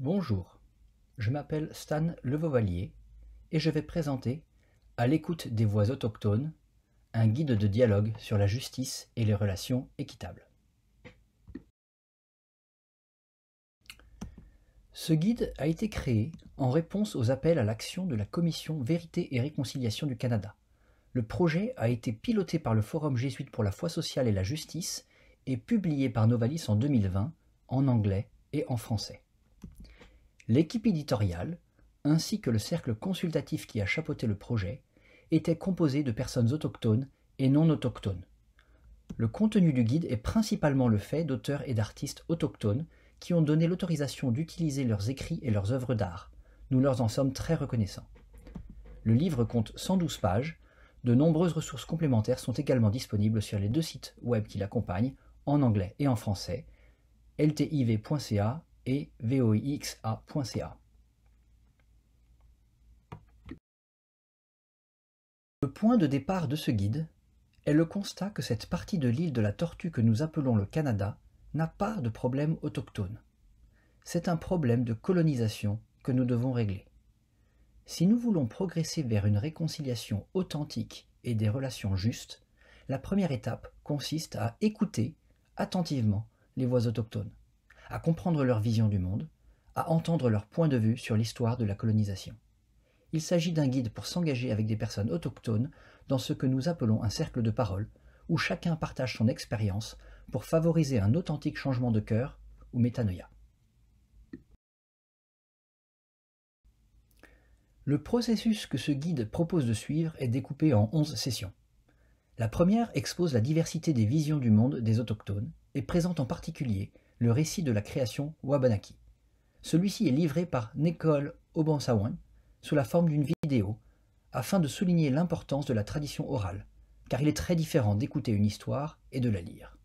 Bonjour, je m'appelle Stan Levovalier et je vais présenter, à l'écoute des voix autochtones, un guide de dialogue sur la justice et les relations équitables. Ce guide a été créé en réponse aux appels à l'action de la Commission Vérité et Réconciliation du Canada. Le projet a été piloté par le Forum jésuite pour la foi sociale et la justice et publié par Novalis en 2020 en anglais et en français. L'équipe éditoriale, ainsi que le cercle consultatif qui a chapeauté le projet, était composé de personnes autochtones et non autochtones. Le contenu du guide est principalement le fait d'auteurs et d'artistes autochtones qui ont donné l'autorisation d'utiliser leurs écrits et leurs œuvres d'art. Nous leur en sommes très reconnaissants. Le livre compte 112 pages. De nombreuses ressources complémentaires sont également disponibles sur les deux sites web qui l'accompagnent, en anglais et en français, ltiv.ca et Le point de départ de ce guide est le constat que cette partie de l'île de la Tortue que nous appelons le Canada n'a pas de problème autochtone. C'est un problème de colonisation que nous devons régler. Si nous voulons progresser vers une réconciliation authentique et des relations justes, la première étape consiste à écouter attentivement les voix autochtones à comprendre leur vision du monde, à entendre leur point de vue sur l'histoire de la colonisation. Il s'agit d'un guide pour s'engager avec des personnes autochtones dans ce que nous appelons un cercle de parole, où chacun partage son expérience pour favoriser un authentique changement de cœur ou métanoïa. Le processus que ce guide propose de suivre est découpé en 11 sessions. La première expose la diversité des visions du monde des autochtones et présente en particulier le récit de la création Wabanaki. Celui-ci est livré par Nicole Obansawan sous la forme d'une vidéo afin de souligner l'importance de la tradition orale, car il est très différent d'écouter une histoire et de la lire.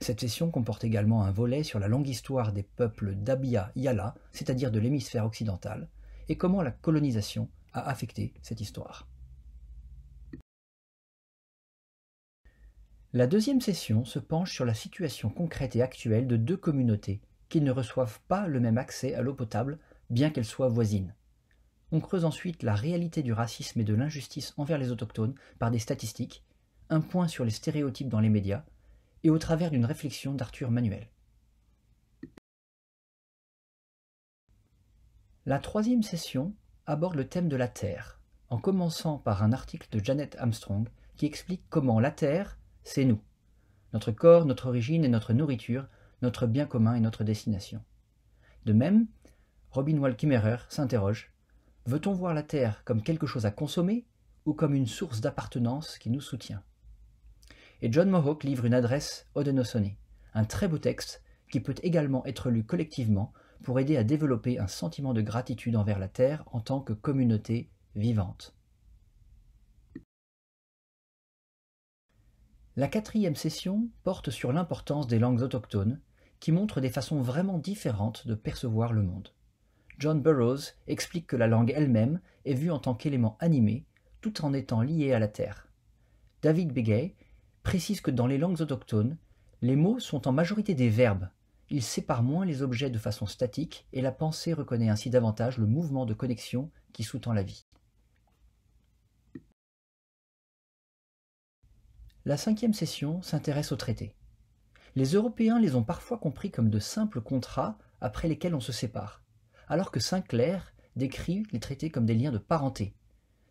Cette session comporte également un volet sur la longue histoire des peuples Dabia Yala, c'est-à-dire de l'hémisphère occidental, et comment la colonisation a affecté cette histoire. La deuxième session se penche sur la situation concrète et actuelle de deux communautés qui ne reçoivent pas le même accès à l'eau potable, bien qu'elles soient voisines. On creuse ensuite la réalité du racisme et de l'injustice envers les autochtones par des statistiques, un point sur les stéréotypes dans les médias, et au travers d'une réflexion d'Arthur Manuel. La troisième session aborde le thème de la Terre, en commençant par un article de Janet Armstrong qui explique comment la Terre c'est nous. Notre corps, notre origine et notre nourriture, notre bien commun et notre destination. De même, Robin Kimmerer s'interroge Veut-on voir la Terre comme quelque chose à consommer ou comme une source d'appartenance qui nous soutient Et John Mohawk livre une adresse Odenosone, un très beau texte qui peut également être lu collectivement pour aider à développer un sentiment de gratitude envers la Terre en tant que communauté vivante. La quatrième session porte sur l'importance des langues autochtones, qui montrent des façons vraiment différentes de percevoir le monde. John Burroughs explique que la langue elle-même est vue en tant qu'élément animé, tout en étant liée à la terre. David Begay précise que dans les langues autochtones, les mots sont en majorité des verbes. Ils séparent moins les objets de façon statique et la pensée reconnaît ainsi davantage le mouvement de connexion qui sous-tend la vie. la cinquième session s'intéresse aux traités. Les Européens les ont parfois compris comme de simples contrats après lesquels on se sépare, alors que Sinclair décrit les traités comme des liens de parenté.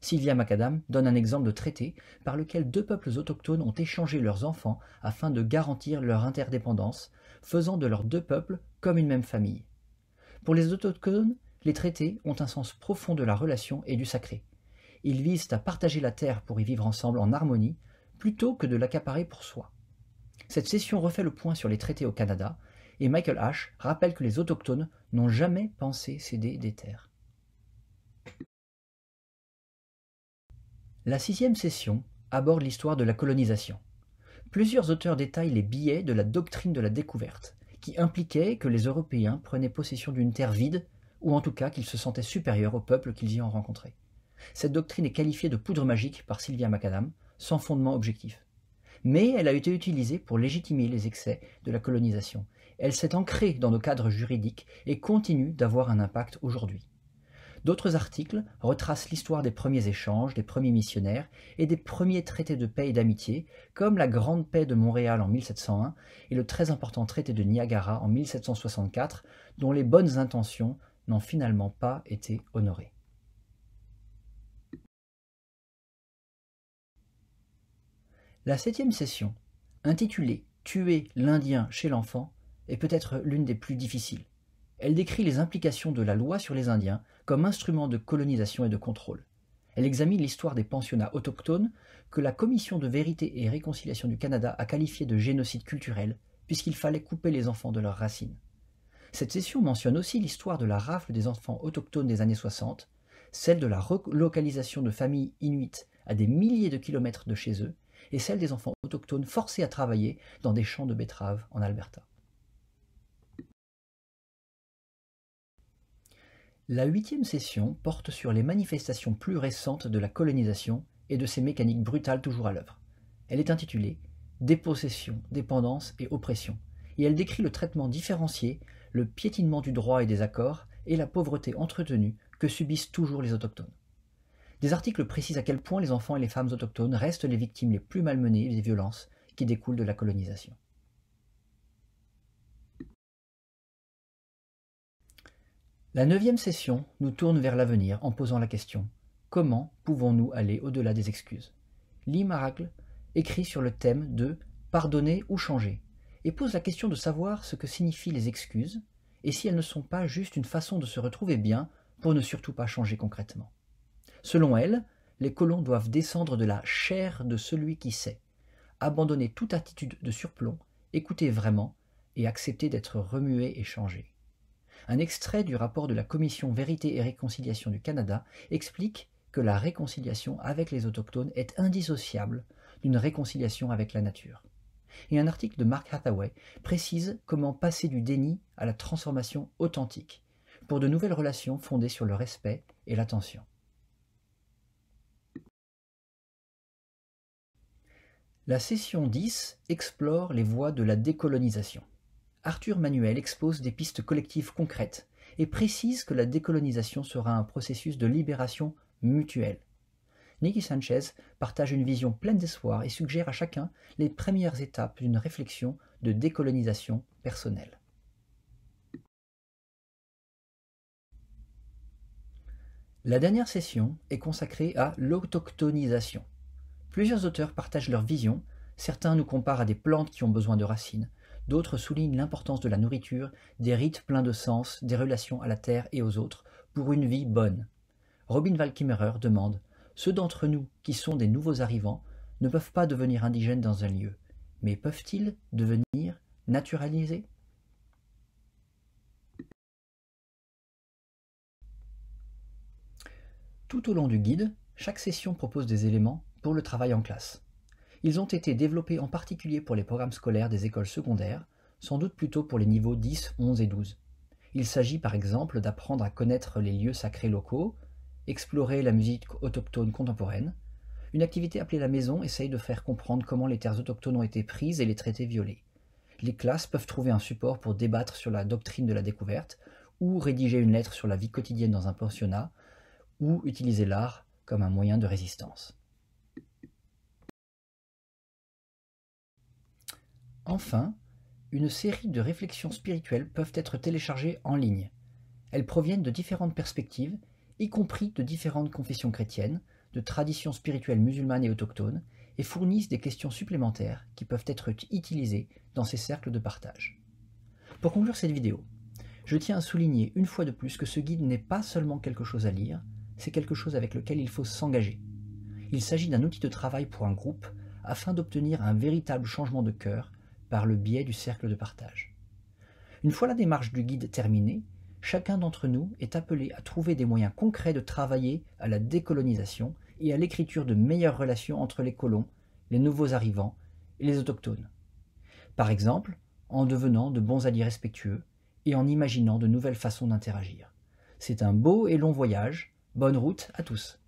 Sylvia Macadam donne un exemple de traité par lequel deux peuples autochtones ont échangé leurs enfants afin de garantir leur interdépendance, faisant de leurs deux peuples comme une même famille. Pour les autochtones, les traités ont un sens profond de la relation et du sacré. Ils visent à partager la terre pour y vivre ensemble en harmonie, plutôt que de l'accaparer pour soi. Cette session refait le point sur les traités au Canada, et Michael H. rappelle que les autochtones n'ont jamais pensé céder des terres. La sixième session aborde l'histoire de la colonisation. Plusieurs auteurs détaillent les billets de la doctrine de la découverte, qui impliquait que les Européens prenaient possession d'une terre vide, ou en tout cas qu'ils se sentaient supérieurs aux peuples qu'ils y ont rencontrés. Cette doctrine est qualifiée de poudre magique par Sylvia McAdam, sans fondement objectif. Mais elle a été utilisée pour légitimer les excès de la colonisation. Elle s'est ancrée dans nos cadres juridiques et continue d'avoir un impact aujourd'hui. D'autres articles retracent l'histoire des premiers échanges, des premiers missionnaires et des premiers traités de paix et d'amitié, comme la Grande Paix de Montréal en 1701 et le très important traité de Niagara en 1764, dont les bonnes intentions n'ont finalement pas été honorées. La septième session, intitulée Tuer l'Indien chez l'enfant, est peut-être l'une des plus difficiles. Elle décrit les implications de la loi sur les Indiens comme instrument de colonisation et de contrôle. Elle examine l'histoire des pensionnats autochtones que la Commission de vérité et réconciliation du Canada a qualifié de génocide culturel puisqu'il fallait couper les enfants de leurs racines. Cette session mentionne aussi l'histoire de la rafle des enfants autochtones des années 60, celle de la relocalisation de familles inuites à des milliers de kilomètres de chez eux, et celle des enfants autochtones forcés à travailler dans des champs de betteraves en Alberta. La huitième session porte sur les manifestations plus récentes de la colonisation et de ses mécaniques brutales toujours à l'œuvre. Elle est intitulée Dépossession, dépendance et oppression, et elle décrit le traitement différencié, le piétinement du droit et des accords, et la pauvreté entretenue que subissent toujours les autochtones. Des articles précisent à quel point les enfants et les femmes autochtones restent les victimes les plus malmenées des violences qui découlent de la colonisation. La neuvième session nous tourne vers l'avenir en posant la question comment pouvons-nous aller au-delà des excuses Lee Maracle écrit sur le thème de pardonner ou changer et pose la question de savoir ce que signifient les excuses et si elles ne sont pas juste une façon de se retrouver bien pour ne surtout pas changer concrètement. Selon elle, les colons doivent descendre de la chair de celui qui sait, abandonner toute attitude de surplomb, écouter vraiment et accepter d'être remué et changé. Un extrait du rapport de la Commission Vérité et Réconciliation du Canada explique que la réconciliation avec les autochtones est indissociable d'une réconciliation avec la nature. Et un article de Mark Hathaway précise comment passer du déni à la transformation authentique pour de nouvelles relations fondées sur le respect et l'attention. La session 10 explore les voies de la décolonisation. Arthur Manuel expose des pistes collectives concrètes et précise que la décolonisation sera un processus de libération mutuelle. Nicky Sanchez partage une vision pleine d'espoir et suggère à chacun les premières étapes d'une réflexion de décolonisation personnelle. La dernière session est consacrée à l'autochtonisation. Plusieurs auteurs partagent leur vision, certains nous comparent à des plantes qui ont besoin de racines, d'autres soulignent l'importance de la nourriture, des rites pleins de sens, des relations à la terre et aux autres, pour une vie bonne. Robin Valkimerer demande Ceux d'entre nous qui sont des nouveaux arrivants ne peuvent pas devenir indigènes dans un lieu, mais peuvent-ils devenir naturalisés Tout au long du guide, chaque session propose des éléments pour le travail en classe. Ils ont été développés en particulier pour les programmes scolaires des écoles secondaires, sans doute plutôt pour les niveaux 10, 11 et 12. Il s'agit par exemple d'apprendre à connaître les lieux sacrés locaux, explorer la musique autochtone contemporaine. Une activité appelée la maison essaye de faire comprendre comment les terres autochtones ont été prises et les traités violés. Les classes peuvent trouver un support pour débattre sur la doctrine de la découverte, ou rédiger une lettre sur la vie quotidienne dans un pensionnat, ou utiliser l'art comme un moyen de résistance. Enfin, une série de réflexions spirituelles peuvent être téléchargées en ligne. Elles proviennent de différentes perspectives, y compris de différentes confessions chrétiennes, de traditions spirituelles musulmanes et autochtones, et fournissent des questions supplémentaires qui peuvent être utilisées dans ces cercles de partage. Pour conclure cette vidéo, je tiens à souligner une fois de plus que ce guide n'est pas seulement quelque chose à lire, c'est quelque chose avec lequel il faut s'engager. Il s'agit d'un outil de travail pour un groupe afin d'obtenir un véritable changement de cœur par le biais du cercle de partage. Une fois la démarche du guide terminée, chacun d'entre nous est appelé à trouver des moyens concrets de travailler à la décolonisation et à l'écriture de meilleures relations entre les colons, les nouveaux arrivants et les autochtones. Par exemple, en devenant de bons alliés respectueux et en imaginant de nouvelles façons d'interagir. C'est un beau et long voyage. Bonne route à tous.